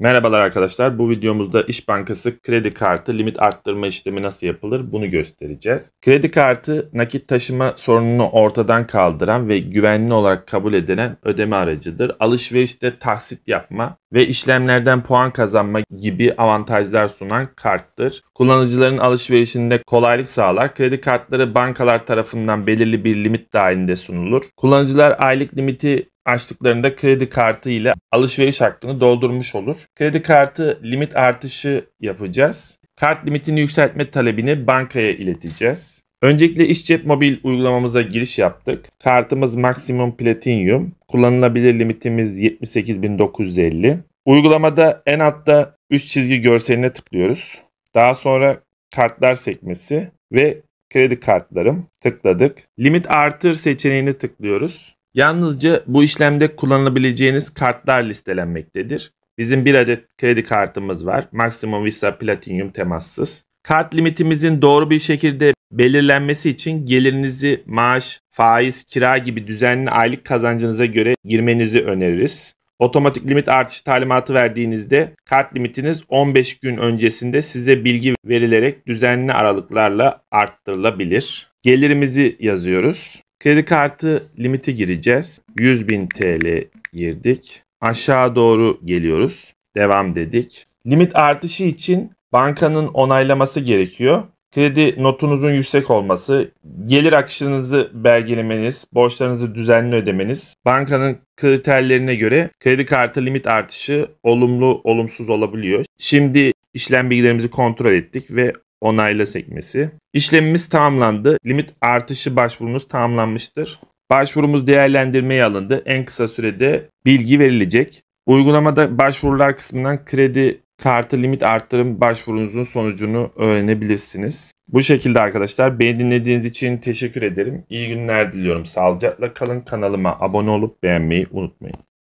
Merhabalar arkadaşlar. Bu videomuzda İş Bankası kredi kartı limit arttırma işlemi nasıl yapılır bunu göstereceğiz. Kredi kartı nakit taşıma sorununu ortadan kaldıran ve güvenli olarak kabul edilen ödeme aracıdır. Alışverişte tahsit yapma ve işlemlerden puan kazanma gibi avantajlar sunan karttır. Kullanıcıların alışverişinde kolaylık sağlar. Kredi kartları bankalar tarafından belirli bir limit dahilinde sunulur. Kullanıcılar aylık limiti açtıklarında kredi kartı ile alışveriş hakkını doldurmuş olur. Kredi kartı limit artışı yapacağız. Kart limitini yükseltme talebini bankaya ileteceğiz. Öncelikle iş mobil uygulamamıza giriş yaptık. Kartımız maksimum platinyum. Kullanılabilir limitimiz 78.950. Uygulamada en altta 3 çizgi görseline tıklıyoruz. Daha sonra kartlar sekmesi ve kredi kartlarım tıkladık. Limit artır seçeneğini tıklıyoruz. Yalnızca bu işlemde kullanılabileceğiniz kartlar listelenmektedir. Bizim bir adet kredi kartımız var. Maximum Visa Platinum temassız. Kart limitimizin doğru bir şekilde belirlenmesi için gelirinizi maaş, faiz, kira gibi düzenli aylık kazancınıza göre girmenizi öneririz. Otomatik limit artışı talimatı verdiğinizde kart limitiniz 15 gün öncesinde size bilgi verilerek düzenli aralıklarla arttırılabilir. Gelirimizi yazıyoruz. Kredi kartı limiti gireceğiz. 100.000 TL girdik. Aşağı doğru geliyoruz. Devam dedik. Limit artışı için bankanın onaylaması gerekiyor. Kredi notunuzun yüksek olması, gelir akışınızı belgelemeniz, borçlarınızı düzenli ödemeniz, bankanın kriterlerine göre kredi kartı limit artışı olumlu, olumsuz olabiliyor. Şimdi işlem bilgilerimizi kontrol ettik ve onayla sekmesi. İşlemimiz tamamlandı. Limit artışı başvurumuz tamamlanmıştır. Başvurumuz değerlendirmeye alındı. En kısa sürede bilgi verilecek. Uygulamada başvurular kısmından kredi kartı limit arttırım başvurunuzun sonucunu öğrenebilirsiniz. Bu şekilde arkadaşlar beni dinlediğiniz için teşekkür ederim. İyi günler diliyorum. Sağlıcakla kalın. Kanalıma abone olup beğenmeyi unutmayın.